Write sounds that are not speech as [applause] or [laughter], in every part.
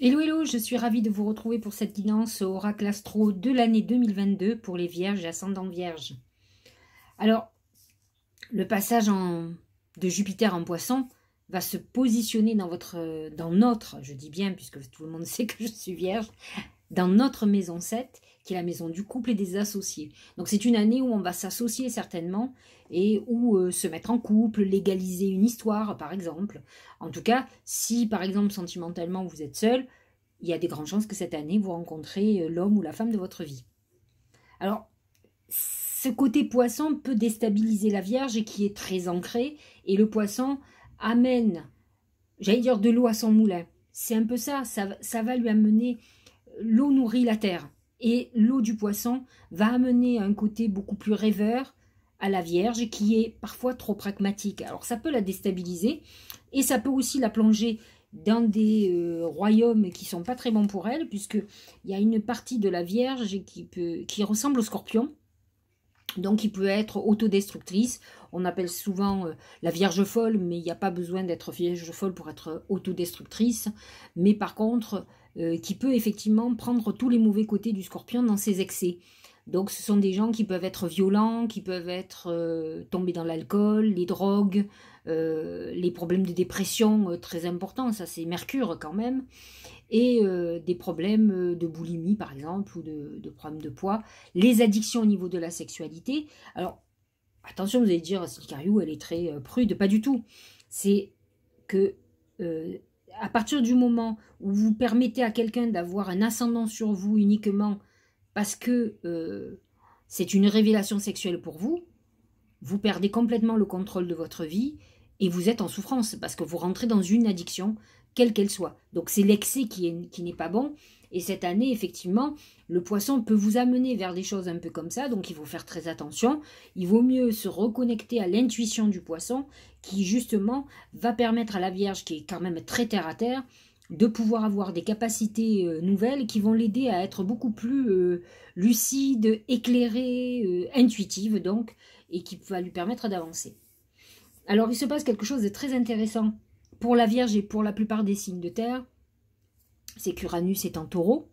Hello hello, je suis ravie de vous retrouver pour cette guidance au oracle astro de l'année 2022 pour les vierges et ascendant vierges. Alors, le passage en, de Jupiter en poisson va se positionner dans votre, dans notre, je dis bien puisque tout le monde sait que je suis vierge, dans notre maison 7, qui est la maison du couple et des associés. Donc c'est une année où on va s'associer certainement, et ou euh, se mettre en couple, légaliser une histoire par exemple. En tout cas, si par exemple sentimentalement vous êtes seul, il y a des grandes chances que cette année vous rencontrez euh, l'homme ou la femme de votre vie. Alors, ce côté poisson peut déstabiliser la Vierge qui est très ancrée, et le poisson amène, j'allais dire, de l'eau à son moulin. C'est un peu ça, ça, ça va lui amener, l'eau nourrit la terre, et l'eau du poisson va amener un côté beaucoup plus rêveur, à la Vierge qui est parfois trop pragmatique. Alors ça peut la déstabiliser et ça peut aussi la plonger dans des euh, royaumes qui sont pas très bons pour elle puisque il y a une partie de la Vierge qui peut qui ressemble au Scorpion. Donc, il peut être autodestructrice. On appelle souvent euh, la Vierge folle, mais il n'y a pas besoin d'être Vierge folle pour être autodestructrice. Mais par contre, euh, qui peut effectivement prendre tous les mauvais côtés du scorpion dans ses excès. Donc ce sont des gens qui peuvent être violents, qui peuvent être euh, tombés dans l'alcool, les drogues, euh, les problèmes de dépression euh, très importants, ça c'est Mercure quand même, et des problèmes de boulimie par exemple ou de, problèmes de poids, les addictions au niveau de la sexualité. Alors attention, vous allez dire, Sicariou elle est très prude, pas du tout. C'est que à partir du moment où vous permettez à quelqu'un d'avoir un ascendant sur vous uniquement parce que euh, c'est une révélation sexuelle pour vous, vous perdez complètement le contrôle de votre vie et vous êtes en souffrance parce que vous rentrez dans une addiction, quelle qu'elle soit. Donc c'est l'excès qui, qui n'est pas bon. Et cette année, effectivement, le poisson peut vous amener vers des choses un peu comme ça, donc il faut faire très attention. Il vaut mieux se reconnecter à l'intuition du poisson qui, justement, va permettre à la Vierge, qui est quand même très terre à terre, de pouvoir avoir des capacités euh, nouvelles qui vont l'aider à être beaucoup plus euh, lucide, éclairée, euh, intuitive donc, et qui va lui permettre d'avancer. Alors il se passe quelque chose de très intéressant pour la Vierge et pour la plupart des signes de terre, c'est qu'Uranus est en taureau,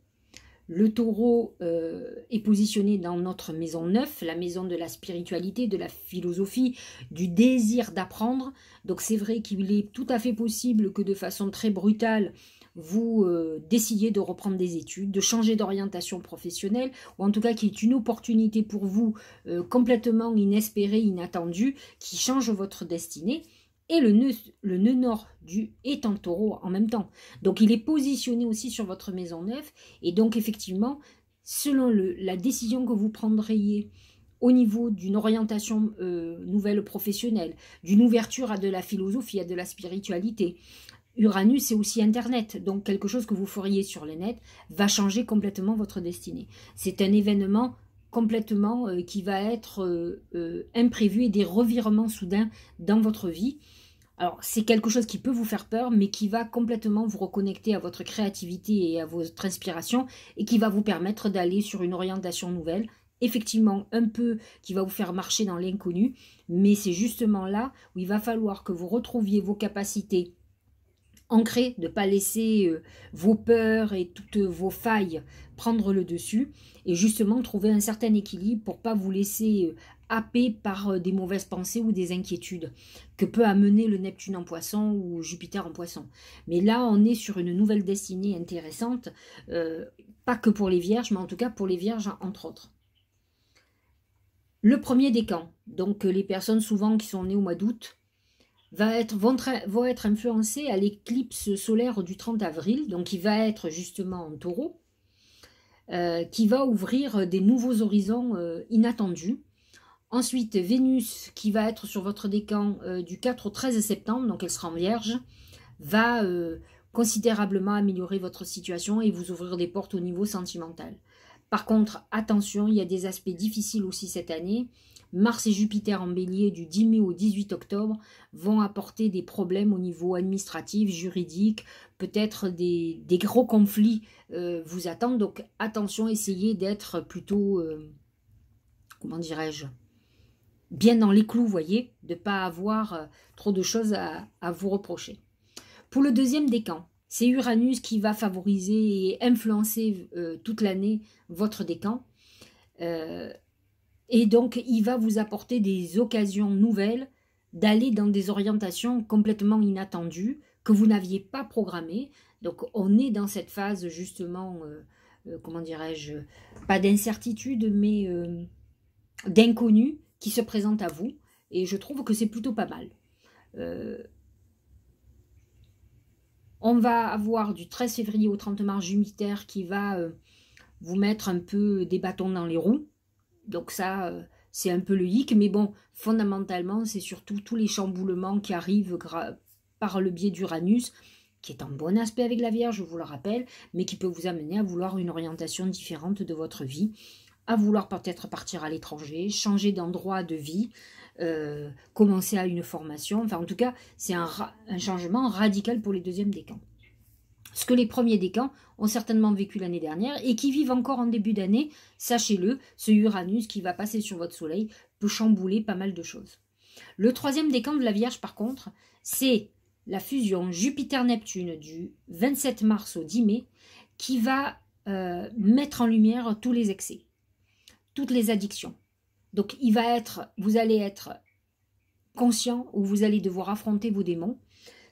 le taureau euh, est positionné dans notre maison neuf, la maison de la spiritualité, de la philosophie, du désir d'apprendre. Donc c'est vrai qu'il est tout à fait possible que de façon très brutale, vous euh, décidiez de reprendre des études, de changer d'orientation professionnelle, ou en tout cas qu'il y ait une opportunité pour vous euh, complètement inespérée, inattendue, qui change votre destinée et le nœud, le nœud nord du est en taureau en même temps. Donc il est positionné aussi sur votre maison neuve. Et donc effectivement, selon le, la décision que vous prendriez au niveau d'une orientation euh, nouvelle professionnelle, d'une ouverture à de la philosophie, à de la spiritualité, Uranus c'est aussi Internet. Donc quelque chose que vous feriez sur le net va changer complètement votre destinée. C'est un événement complètement euh, qui va être euh, euh, imprévu et des revirements soudains dans votre vie. Alors c'est quelque chose qui peut vous faire peur, mais qui va complètement vous reconnecter à votre créativité et à votre inspiration et qui va vous permettre d'aller sur une orientation nouvelle, effectivement un peu qui va vous faire marcher dans l'inconnu, mais c'est justement là où il va falloir que vous retrouviez vos capacités ancrer, de ne pas laisser euh, vos peurs et toutes vos failles prendre le dessus et justement trouver un certain équilibre pour pas vous laisser euh, happer par euh, des mauvaises pensées ou des inquiétudes que peut amener le Neptune en poisson ou Jupiter en poisson. Mais là, on est sur une nouvelle destinée intéressante, pas que pour les vierges, mais en tout cas pour les vierges entre autres. Le premier décan, donc les personnes souvent qui sont nées au mois d'août, va être, vont, être influencés à l'éclipse solaire du 30 avril, donc qui va être justement en taureau, euh, qui va ouvrir des nouveaux horizons euh, inattendus. Ensuite, Vénus, qui va être sur votre décan euh, du 4 au 13 septembre, donc elle sera en vierge, va considérablement améliorer votre situation et vous ouvrir des portes au niveau sentimental. Par contre, attention, il y a des aspects difficiles aussi cette année Mars et Jupiter en bélier du 10 mai au 18 octobre vont apporter des problèmes au niveau administratif, juridique, peut-être des, gros conflits euh, vous attendent. Donc attention, essayez d'être plutôt, euh, comment dirais-je, bien dans les clous, voyez, de ne pas avoir euh, trop de choses à, vous reprocher. Pour le deuxième décan, c'est Uranus qui va favoriser et influencer toute l'année votre décan. Et donc, il va vous apporter des occasions nouvelles d'aller dans des orientations complètement inattendues que vous n'aviez pas programmées. Donc, on est dans cette phase justement, euh, euh, comment dirais-je, pas d'incertitude, mais euh, d'inconnu qui se présente à vous. Et je trouve que c'est plutôt pas mal. on va avoir du 13 février au 30 mars Jupiter qui va vous mettre un peu des bâtons dans les roues donc ça, euh, c'est un peu le hic, mais bon, fondamentalement, c'est surtout tous les chamboulements qui arrivent par le biais d'Uranus, qui est en bon aspect avec la Vierge, je vous le rappelle, mais qui peut vous amener à vouloir une orientation différente de votre vie, à vouloir peut-être partir à l'étranger, changer d'endroit de vie, euh, commencer à une formation, enfin en tout cas, c'est un, changement radical pour les deuxièmes décans ce que les premiers décans ont certainement vécu l'année dernière et qui vivent encore en début d'année. Sachez-le, ce Uranus qui va passer sur votre Soleil peut chambouler pas mal de choses. Le troisième décan de la Vierge, par contre, c'est la fusion Jupiter-Neptune du 27 mars au 10 mai qui va euh, mettre en lumière tous les excès, toutes les addictions. Donc il va être, vous allez être conscient ou vous allez devoir affronter vos démons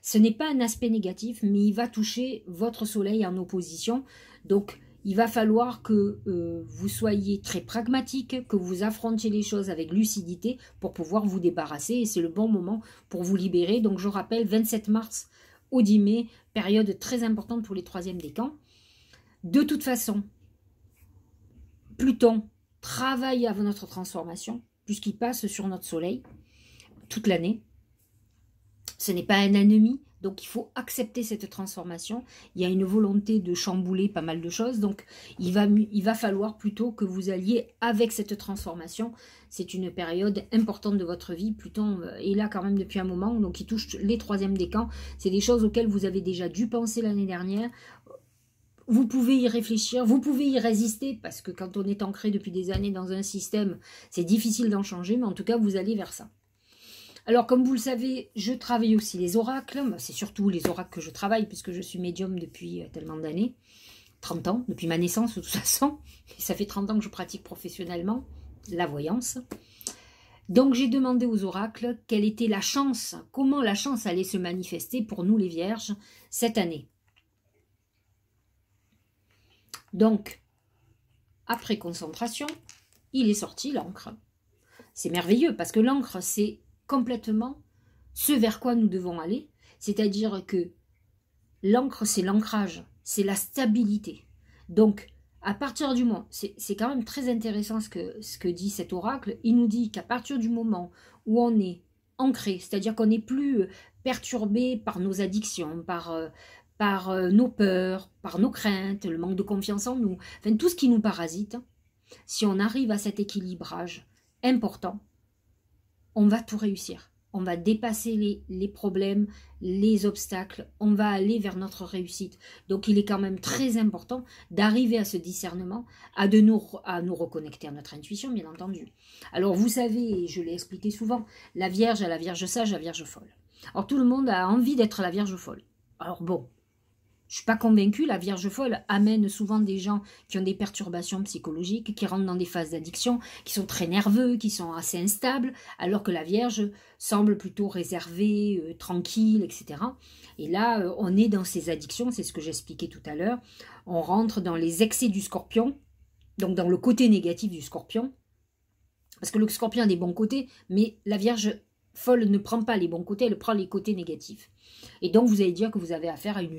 ce n'est pas un aspect négatif, mais il va toucher votre soleil en opposition. Donc, il va falloir que euh, vous soyez très pragmatique, que vous affrontiez les choses avec lucidité pour pouvoir vous débarrasser. Et c'est le bon moment pour vous libérer. Donc, je rappelle, 27 mars au 10 mai, période très importante pour les troisièmes décan. De toute façon, Pluton travaille à notre transformation, puisqu'il passe sur notre Soleil toute l'année ce n'est pas un ennemi. Donc il faut accepter cette transformation. Il y a une volonté de chambouler pas mal de choses. Donc il va, il va falloir plutôt que vous alliez avec cette transformation. C'est une période importante de votre vie. Pluton euh, est là quand même depuis un moment. Donc il touche les troisièmes camps, C'est des choses auxquelles vous avez déjà dû penser l'année dernière vous pouvez y réfléchir, vous pouvez y résister, parce que quand on est ancré depuis des années dans un système, c'est difficile d'en changer, mais en tout cas, vous allez vers ça. Alors, comme vous le savez, je travaille aussi les oracles. C'est surtout les oracles que je travaille, puisque je suis médium depuis euh, tellement d'années. 30 ans, depuis ma naissance de toute façon. ça fait 30 ans que je pratique professionnellement la voyance. Donc j'ai demandé aux oracles quelle était la chance, comment la chance allait se manifester pour nous les vierges cette année. Donc, après concentration, il est sorti l'encre. C'est merveilleux parce que l'encre, c'est complètement ce vers quoi nous devons aller, c'est-à-dire que l'encre, c'est l'ancrage, c'est la stabilité. Donc, à partir du moment, c'est quand même très intéressant ce que, ce dit cet oracle, il nous dit qu'à partir du moment où on est ancré, c'est-à-dire qu'on n'est plus euh, perturbé par nos addictions, par, euh, par euh, nos peurs, par nos craintes, le manque de confiance en nous, enfin tout ce qui nous parasite, si on arrive à cet équilibrage important, on va tout réussir. On va dépasser les, problèmes, les obstacles, on va aller vers notre réussite. Donc il est quand même très important d'arriver à ce discernement, à, de nous, à nous reconnecter à notre intuition, bien entendu. Alors vous savez, et je l'ai expliqué souvent, la Vierge à la Vierge sage, la Vierge folle. Alors tout le monde a envie d'être la Vierge folle. Alors bon, je ne suis pas convaincue, la Vierge folle amène souvent des gens qui ont des perturbations psychologiques, qui rentrent dans des phases d'addiction, qui sont très nerveux, qui sont assez instables, alors que la Vierge semble plutôt réservée, euh, tranquille, etc. Et là, euh, on est dans ces addictions, c'est ce que j'expliquais tout à l'heure. On rentre dans les excès du scorpion, donc dans le côté négatif du scorpion, parce que le scorpion a des bons côtés, mais la Vierge folle ne prend pas les bons côtés, elle prend les côtés négatifs. Et donc vous allez dire que vous avez affaire à une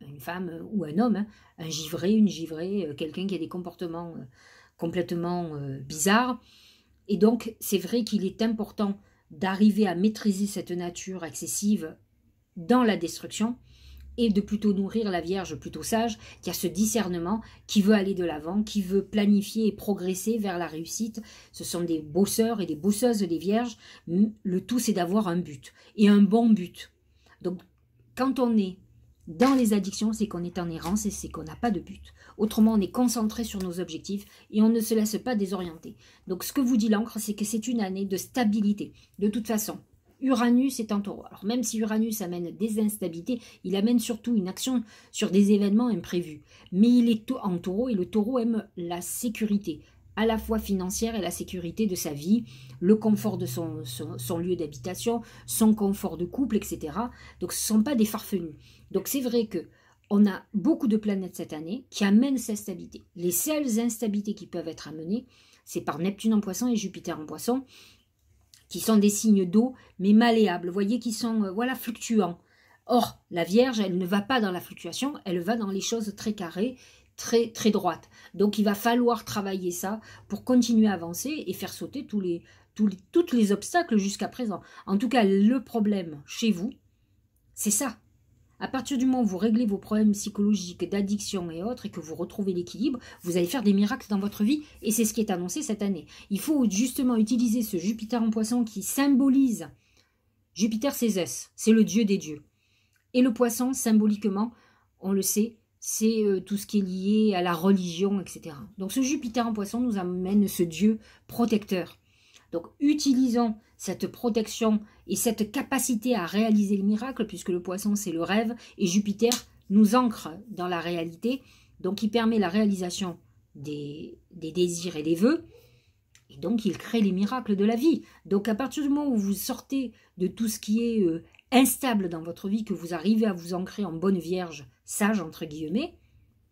une femme euh, ou un homme, hein, un givré, une givrée, euh, quelqu'un qui a des comportements euh, complètement bizarres. Et donc, c'est vrai qu'il est important d'arriver à maîtriser cette nature excessive dans la destruction et de plutôt nourrir la Vierge plutôt sage qui a ce discernement, qui veut aller de l'avant, qui veut planifier et progresser vers la réussite. Ce sont des bosseurs et des bosseuses des Vierges. Le tout, c'est d'avoir un but et un bon but. Donc, quand on est dans les addictions, c'est qu'on est en errance et c'est qu'on n'a pas de but. Autrement, on est concentré sur nos objectifs et on ne se laisse pas désorienter. Donc, ce que vous dit l'encre, c'est que c'est une année de stabilité. De toute façon, Uranus est en taureau. Alors, même si Uranus amène des instabilités, il amène surtout une action sur des événements imprévus. Mais il est en taureau et le taureau aime la sécurité à la fois financière et la sécurité de sa vie, le confort de son, lieu d'habitation, son confort de couple, etc. Donc ce ne sont pas des farfelus. Donc c'est vrai que on a beaucoup de planètes cette année qui amènent cette stabilité. Les seules instabilités qui peuvent être amenées, c'est par Neptune en poisson et Jupiter en poisson, qui sont des signes d'eau, mais malléables, vous voyez, qui sont euh, voilà fluctuants. Or, la Vierge, elle ne va pas dans la fluctuation, elle va dans les choses très carrées, très, très droite. Donc il va falloir travailler ça pour continuer à avancer et faire sauter tous les, tous toutes les obstacles jusqu'à présent. En tout cas, le problème chez vous, c'est ça. À partir du moment où vous réglez vos problèmes psychologiques, d'addiction et autres, et que vous retrouvez l'équilibre, vous allez faire des miracles dans votre vie, et c'est ce qui est annoncé cette année. Il faut justement utiliser ce Jupiter en poisson qui symbolise Jupiter, c'est c'est le dieu des dieux. Et le poisson, symboliquement, on le sait, c'est euh, tout ce qui est lié à la religion, etc. Donc ce Jupiter en poisson nous amène ce Dieu protecteur. Donc utilisons cette protection et cette capacité à réaliser le miracle, puisque le poisson c'est le rêve, et Jupiter nous ancre dans la réalité, donc il permet la réalisation des, des désirs et des vœux, et donc il crée les miracles de la vie. Donc à partir du moment où vous sortez de tout ce qui est euh, instable dans votre vie que vous arrivez à vous ancrer en bonne vierge, sage entre guillemets,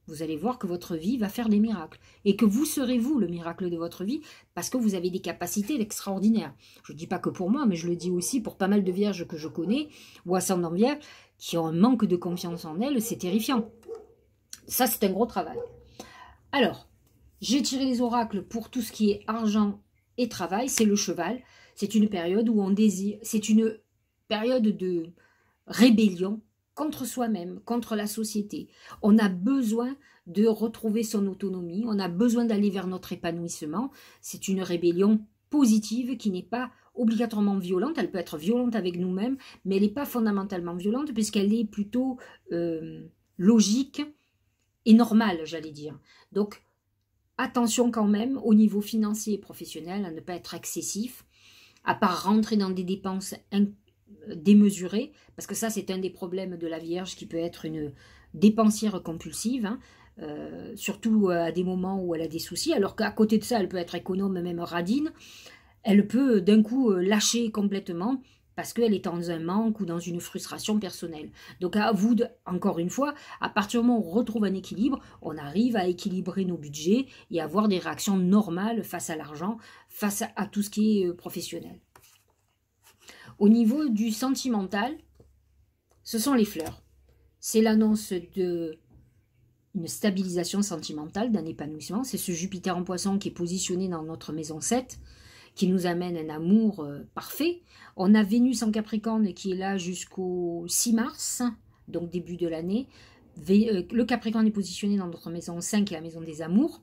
vous allez voir que votre vie va faire des miracles et que vous serez vous le miracle de votre vie parce que vous avez des capacités extraordinaires. Je ne dis pas que pour moi, mais je le dis aussi pour pas mal de vierges que je connais ou ascendants vierges qui ont un manque de confiance en elles, c'est terrifiant. Ça, c'est un gros travail. Alors, j'ai tiré les oracles pour tout ce qui est argent et travail, c'est le cheval. C'est une période où on désire, c'est une période de rébellion contre soi-même, contre la société. On a besoin de retrouver son autonomie, on a besoin d'aller vers notre épanouissement. C'est une rébellion positive qui n'est pas obligatoirement violente, elle peut être violente avec nous-mêmes, mais elle n'est pas fondamentalement violente puisqu'elle est plutôt euh, logique et normale, j'allais dire. Donc attention quand même au niveau financier et professionnel à ne pas être excessif, à part rentrer dans des dépenses démesurée, parce que ça c'est un des problèmes de la Vierge qui peut être une dépensière compulsive, hein. euh, surtout euh, à des moments où elle a des soucis, alors qu'à côté de ça elle peut être économe, même radine, elle peut euh, d'un coup lâcher complètement parce qu'elle est dans un manque ou dans une frustration personnelle. Donc à vous, encore une fois, à partir du moment où on retrouve un équilibre, on arrive à équilibrer nos budgets et avoir des réactions normales face à l'argent, face à tout ce qui est professionnel. Au niveau du sentimental, ce sont les fleurs. C'est l'annonce de une stabilisation sentimentale, d'un épanouissement. C'est ce Jupiter en poisson qui est positionné dans notre maison 7, qui nous amène un amour euh, parfait. On a Vénus en Capricorne qui est là jusqu'au 6 mars, donc début de l'année. Euh, le Capricorne est positionné dans notre maison 5 et la maison des amours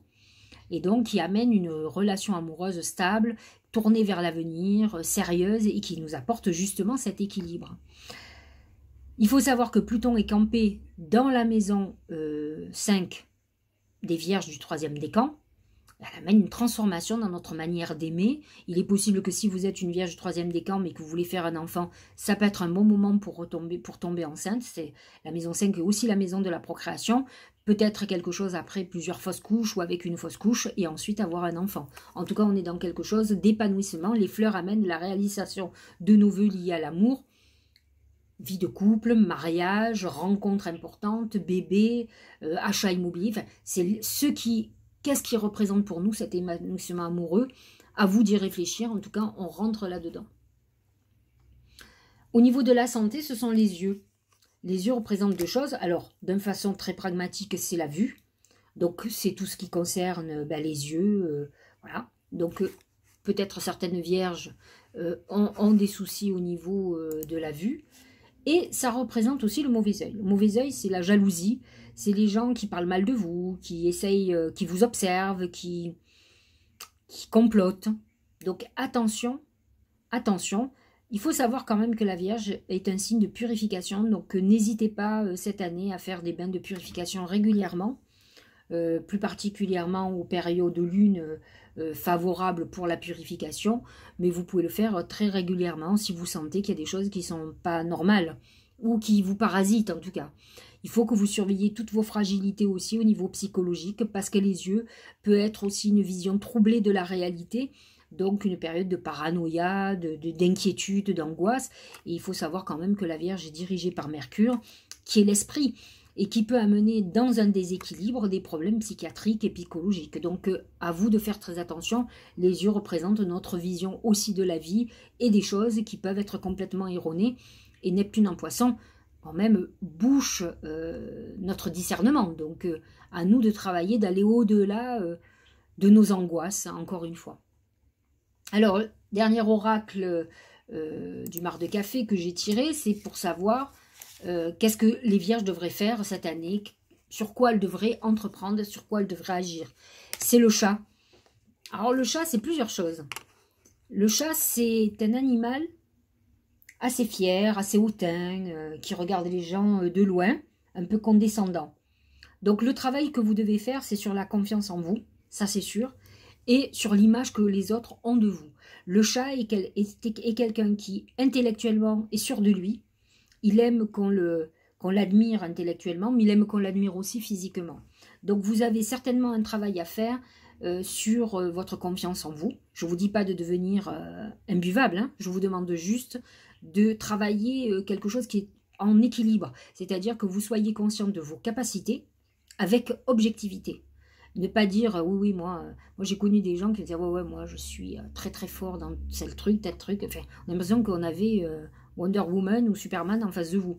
et donc qui amène une relation amoureuse stable, tournée vers l'avenir, sérieuse et qui nous apporte justement cet équilibre. Il faut savoir que Pluton est campé dans la maison 5 euh, des Vierges du troisième décan. Elle amène une transformation dans notre manière d'aimer. Il est possible que si vous êtes une vierge du troisième décan mais que vous voulez faire un enfant, ça peut être un bon moment pour pour tomber enceinte. C'est la maison 5 est aussi la maison de la procréation peut-être quelque chose après plusieurs fausses couches ou avec une fausse couche et ensuite avoir un enfant. En tout cas, on est dans quelque chose d'épanouissement. Les fleurs amènent la réalisation de nos vœux liés à l'amour, vie de couple, mariage, rencontre importante, bébé, euh, achat immobilier. c'est ce qui, qu'est-ce qui représente pour nous cet épanouissement amoureux À vous d'y réfléchir. En tout cas, on rentre là-dedans. Au niveau de la santé, ce sont les yeux. Les yeux représentent deux choses. Alors, d'une façon très pragmatique, c'est la vue. Donc, c'est tout ce qui concerne ben, les yeux. Euh, voilà. Donc, euh, peut-être certaines vierges euh, ont, des soucis au niveau de la vue. Et ça représente aussi le mauvais oeil. Le mauvais oeil, c'est la jalousie. C'est les gens qui parlent mal de vous, qui essayent, qui vous observent, qui, qui complotent. Donc, attention, attention il faut savoir quand même que la Vierge est un signe de purification, donc euh, n'hésitez pas euh, cette année à faire des bains de purification régulièrement, euh, plus particulièrement aux périodes de lune favorables pour la purification, mais vous pouvez le faire très régulièrement si vous sentez qu'il y a des choses qui ne sont pas normales ou qui vous parasitent en tout cas. Il faut que vous surveillez toutes vos fragilités aussi au niveau psychologique parce que les yeux peut être aussi une vision troublée de la réalité donc une période de paranoïa, d'inquiétude, de, d'angoisse. Et il faut savoir quand même que la Vierge est dirigée par Mercure, qui est l'esprit et qui peut amener dans un déséquilibre des problèmes psychiatriques et psychologiques. Donc euh, à vous de faire très attention, les yeux représentent notre vision aussi de la vie et des choses qui peuvent être complètement erronées. Et Neptune en poisson, quand même, bouche euh, notre discernement. Donc euh, à nous de travailler, d'aller au-delà de nos angoisses, hein, encore une fois. Alors, dernier oracle euh, du mar de café que j'ai tiré, c'est pour savoir euh, qu'est-ce que les vierges devraient faire cette année, sur quoi elles devraient entreprendre, sur quoi elles devraient agir. C'est le chat. Alors, le chat, c'est plusieurs choses. Le chat, c'est un animal assez fier, assez hautain, euh, qui regarde les gens de loin, un peu condescendant. Donc le travail que vous devez faire, c'est sur la confiance en vous, ça c'est sûr, et sur l'image que les autres ont de vous. Le chat est, quelqu'un qui, intellectuellement, est sûr de lui. Il aime qu'on l'admire intellectuellement, mais il aime qu'on l'admire aussi physiquement. Donc vous avez certainement un travail à faire euh, sur euh, votre confiance en vous. Je ne vous dis pas de devenir euh, imbuvable, hein. je vous demande juste de travailler quelque chose qui est en équilibre, c'est-à-dire que vous soyez conscient de vos capacités avec objectivité ne pas dire oui oui moi euh, moi j'ai connu des gens qui disaient ouais ouais moi je suis euh, très très fort dans tel truc tel truc enfin on a l'impression qu'on avait euh, Wonder Woman ou Superman en face de vous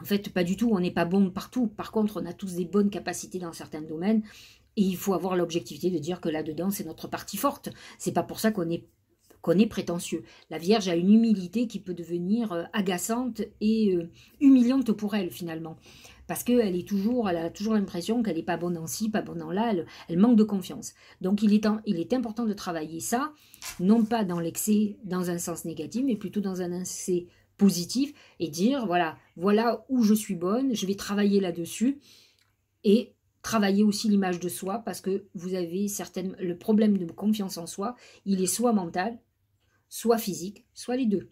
en fait pas du tout on n'est pas bon partout par contre on a tous des bonnes capacités dans certains domaines et il faut avoir l'objectivité de dire que là dedans c'est notre partie forte c'est pas pour ça qu'on qu'on est prétentieux. La Vierge a une humilité qui peut devenir agaçante et humiliante pour elle finalement parce qu'elle est toujours, elle a toujours l'impression qu'elle n'est pas bonne en ci, pas bonne en là, elle, manque de confiance. Donc il est, important de travailler ça, non pas dans l'excès, dans un sens négatif, mais plutôt dans un excès positif et dire voilà, voilà où je suis bonne, je vais travailler là-dessus et travailler aussi l'image de soi parce que vous avez certaines le problème de confiance en soi, il est soit mental, soit physique, soit les deux.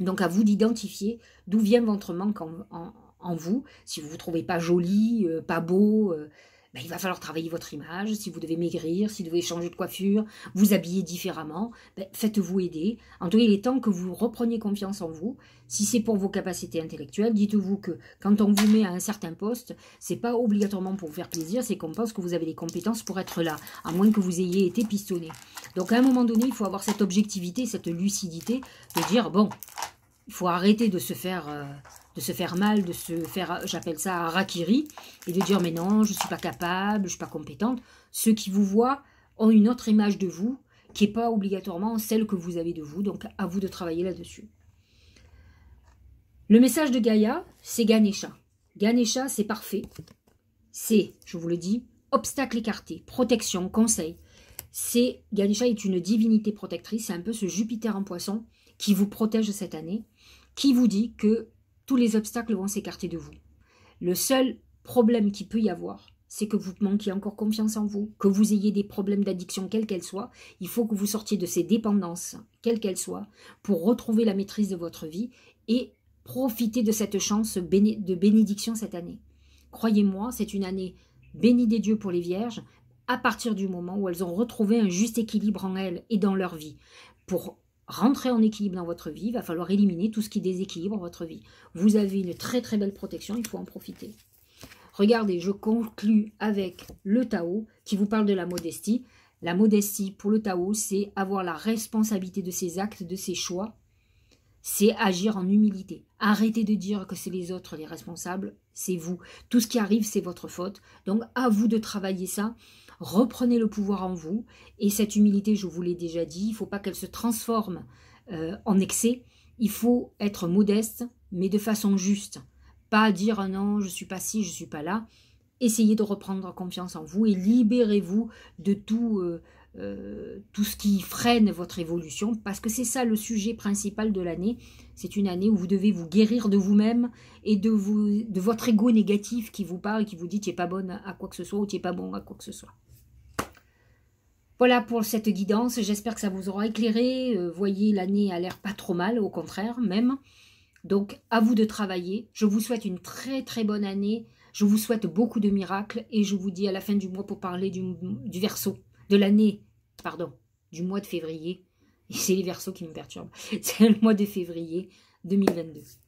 Donc à vous d'identifier d'où vient votre manque en, en, en vous. Si vous vous trouvez pas joli, euh, pas beau, euh, ben, il va falloir travailler votre image. Si vous devez maigrir, si vous devez changer de coiffure, vous habiller différemment, ben, faites-vous aider. En tout cas, il est temps que vous repreniez confiance en vous. Si c'est pour vos capacités intellectuelles, dites-vous que quand on vous met à un certain poste, c'est pas obligatoirement pour vous faire plaisir, c'est qu'on pense que vous avez les compétences pour être là, à moins que vous ayez été pistonné. Donc à un moment donné, il faut avoir cette objectivité, cette lucidité de dire bon, il faut arrêter de se faire euh, de se faire mal, de se faire, j'appelle ça rakiri, et de dire mais non, je ne suis pas capable, je ne suis pas compétente. Ceux qui vous voient ont une autre image de vous qui n'est pas obligatoirement celle que vous avez de vous, donc à vous de travailler là-dessus. Le message de Gaïa, c'est Ganesha. Ganesha, c'est parfait. C'est, je vous le dis, obstacle écarté, protection, conseil. C'est Ganesha est une divinité protectrice, c'est un peu ce Jupiter en poisson qui vous protège cette année, qui vous dit que tous les obstacles vont s'écarter de vous. Le seul problème qu'il peut y avoir, c'est que vous manquiez encore confiance en vous, que vous ayez des problèmes d'addiction, quelle qu'elles soient, Il faut que vous sortiez de ces dépendances, quelles qu'elles soient, pour retrouver la maîtrise de votre vie et profiter de cette chance de bénédiction cette année. Croyez-moi, c'est une année bénie des dieux pour les vierges, à partir du moment où elles ont retrouvé un juste équilibre en elles et dans leur vie, pour rentrer en équilibre dans votre vie, il va falloir éliminer tout ce qui déséquilibre votre vie. Vous avez une très très belle protection, il faut en profiter. Regardez, je conclus avec le Tao qui vous parle de la modestie. La modestie pour le Tao, c'est avoir la responsabilité de ses actes, de ses choix. C'est agir en humilité. Arrêtez de dire que c'est les autres les responsables, c'est vous. Tout ce qui arrive, c'est votre faute. Donc à vous de travailler ça reprenez le pouvoir en vous. Et cette humilité, je vous l'ai déjà dit, il ne faut pas qu'elle se transforme euh, en excès. Il faut être modeste, mais de façon juste. Pas dire ah non, je ne suis pas ci, je ne suis pas là. Essayez de reprendre confiance en vous et libérez-vous de tout, euh, euh, tout ce qui freine votre évolution, parce que c'est ça le sujet principal de l'année. C'est une année où vous devez vous guérir de vous-même et de, vous, de votre ego négatif qui vous parle et qui vous dit tu n'es pas bonne à quoi que ce soit ou tu n'es pas bon à quoi que ce soit. Voilà pour cette guidance, j'espère que ça vous aura éclairé. Euh, voyez, l'année a l'air pas trop mal, au contraire même. Donc à vous de travailler. Je vous souhaite une très très bonne année. Je vous souhaite beaucoup de miracles et je vous dis à la fin du mois pour parler du, du verso, de l'année, pardon, du mois de février. [laughs] C'est les versos qui me perturbent. C'est le mois de février 2022.